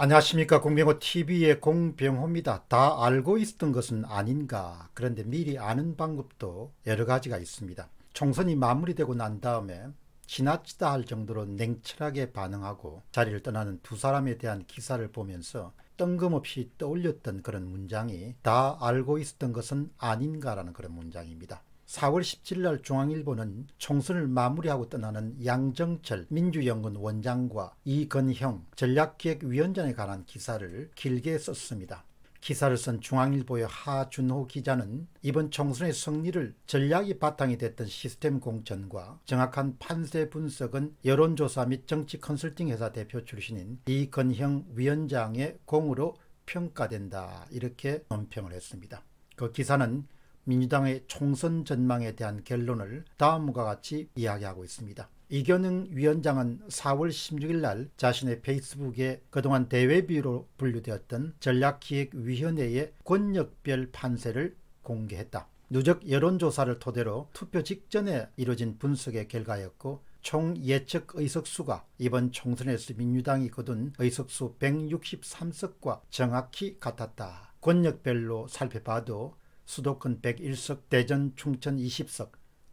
안녕하십니까 공병호TV의 공병호입니다. 다 알고 있었던 것은 아닌가 그런데 미리 아는 방법도 여러 가지가 있습니다. 총선이 마무리되고 난 다음에 지나치다 할 정도로 냉철하게 반응하고 자리를 떠나는 두 사람에 대한 기사를 보면서 뜬금없이 떠올렸던 그런 문장이 다 알고 있었던 것은 아닌가라는 그런 문장입니다. 4월 17일 날 중앙일보는 총선을 마무리하고 떠나는 양정철 민주연구원 원장과 이건형 전략기획위원장에 관한 기사를 길게 썼습니다. 기사를 쓴 중앙일보의 하준호 기자는 이번 총선의 승리를 전략이 바탕이 됐던 시스템 공천과 정확한 판세 분석은 여론조사 및 정치 컨설팅 회사 대표 출신인 이건형 위원장의 공으로 평가된다 이렇게 논평을 했습니다. 그 기사는 민주당의 총선 전망에 대한 결론을 다음과 같이 이야기하고 있습니다. 이견흥 위원장은 4월 16일 날 자신의 페이스북에 그동안 대외비로 분류되었던 전략기획위원회의 권력별 판세를 공개했다. 누적 여론조사를 토대로 투표 직전에 이뤄진 분석의 결과였고 총 예측 의석수가 이번 총선에서 민주당이 거둔 의석수 163석과 정확히 같았다. 권력별로 살펴봐도 수도권 101석, 대전, 충천 20석,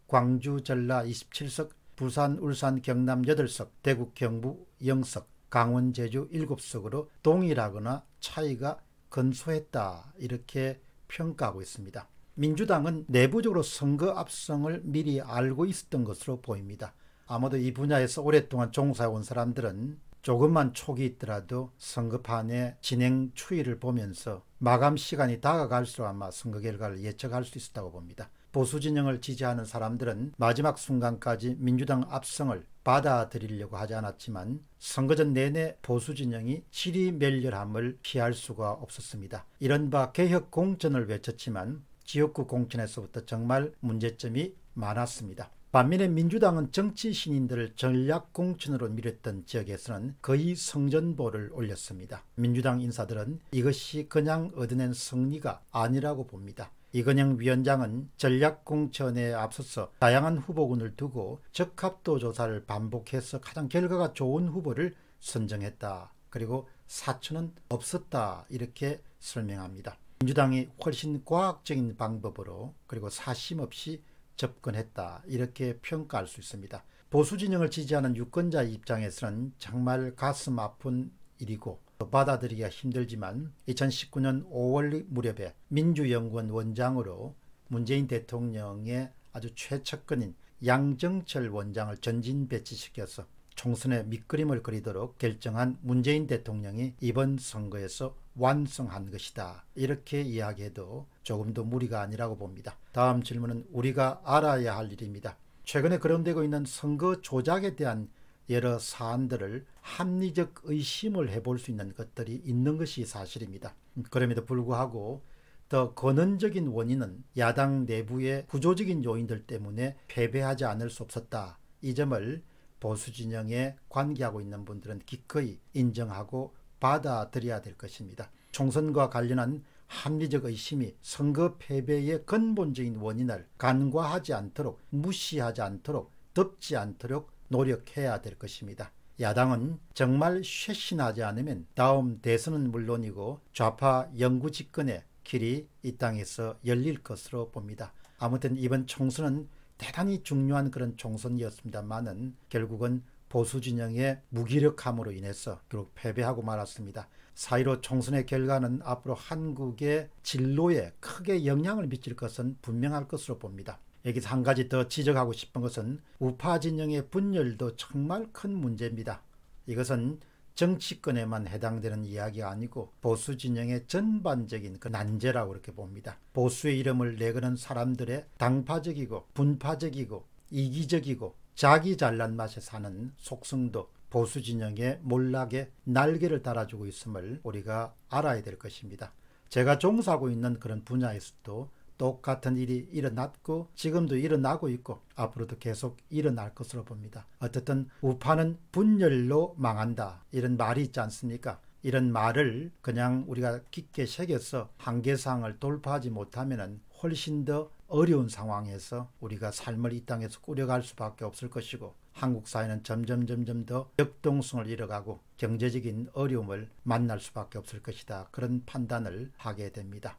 광주, 전라 27석, 부산, 울산, 경남 8석, 대구, 경북 0석, 강원, 제주 7석으로 동일하거나 차이가 근소했다 이렇게 평가하고 있습니다. 민주당은 내부적으로 선거 압성을 미리 알고 있었던 것으로 보입니다. 아마도 이 분야에서 오랫동안 종사해온 사람들은 조금만 촉이 있더라도 선거판의 진행 추이를 보면서 마감 시간이 다가갈수록 아마 선거 결과를 예측할 수 있었다고 봅니다. 보수 진영을 지지하는 사람들은 마지막 순간까지 민주당 압승을 받아들이려고 하지 않았지만 선거전 내내 보수 진영이 실리 멸렬함을 피할 수가 없었습니다. 이른바 개혁 공천을 외쳤지만 지역구 공천에서부터 정말 문제점이 많았습니다. 반면에 민주당은 정치 신인들을 전략 공천으로 밀었던 지역에서는 거의 성전보를 올렸습니다. 민주당 인사들은 이것이 그냥 얻어낸 승리가 아니라고 봅니다. 이건영 위원장은 전략공천에 앞서서 다양한 후보군을 두고 적합도 조사를 반복해서 가장 결과가 좋은 후보를 선정했다. 그리고 사천은 없었다. 이렇게 설명합니다. 민주당이 훨씬 과학적인 방법으로 그리고 사심 없이 접근했다 이렇게 평가할 수 있습니다. 보수 진영을 지지하는 유권자 입장에서는 정말 가슴 아픈 일이고 받아들이기가 힘들지만 2019년 5월 무렵에 민주연구원 원장으로 문재인 대통령의 아주 최측근인 양정철 원장을 전진 배치시켜서 총선의 밑그림을 그리도록 결정한 문재인 대통령이 이번 선거에서 완성한 것이다. 이렇게 이야기해도 조금도 무리가 아니라고 봅니다. 다음 질문은 우리가 알아야 할 일입니다. 최근에 거론되고 있는 선거 조작에 대한 여러 사안들을 합리적 의심을 해볼 수 있는 것들이 있는 것이 사실입니다. 그럼에도 불구하고 더 근원적인 원인은 야당 내부의 구조적인 요인들 때문에 패배하지 않을 수 없었다. 이 점을 보수 진영에 관계하고 있는 분들은 기꺼이 인정하고 받아들여야 될 것입니다. 총선과 관련한 합리적 의심이 선거 패배의 근본적인 원인을 간과하지 않도록 무시하지 않도록 덮지 않도록 노력해야 될 것입니다. 야당은 정말 쇄신하지 않으면 다음 대선은 물론이고 좌파 영구 집권의 길이 이 땅에서 열릴 것으로 봅니다. 아무튼 이번 총선은 대단히 중요한 그런 총선이었습니다만은 결국은 보수 진영의 무기력함으로 인해서 결국 패배하고 말았습니다. 사이로 총선의 결과는 앞으로 한국의 진로에 크게 영향을 미칠 것은 분명할 것으로 봅니다. 여기서 한 가지 더 지적하고 싶은 것은 우파 진영의 분열도 정말 큰 문제입니다. 이것은 정치권에만 해당되는 이야기가 아니고 보수 진영의 전반적인 그 난제라고 이렇게 봅니다. 보수의 이름을 내거는 사람들의 당파적이고 분파적이고 이기적이고 자기 잘난 맛에 사는 속성도 보수 진영의 몰락에 날개를 달아주고 있음을 우리가 알아야 될 것입니다. 제가 종사하고 있는 그런 분야에서도 똑같은 일이 일어났고 지금도 일어나고 있고 앞으로도 계속 일어날 것으로 봅니다. 어쨌든 우파는 분열로 망한다 이런 말이 있지 않습니까? 이런 말을 그냥 우리가 깊게 새겨서 한계상을 돌파하지 못하면 훨씬 더 어려운 상황에서 우리가 삶을 이 땅에서 꾸려갈 수밖에 없을 것이고 한국 사회는 점점 점점 더 역동성을 잃어가고 경제적인 어려움을 만날 수밖에 없을 것이다. 그런 판단을 하게 됩니다.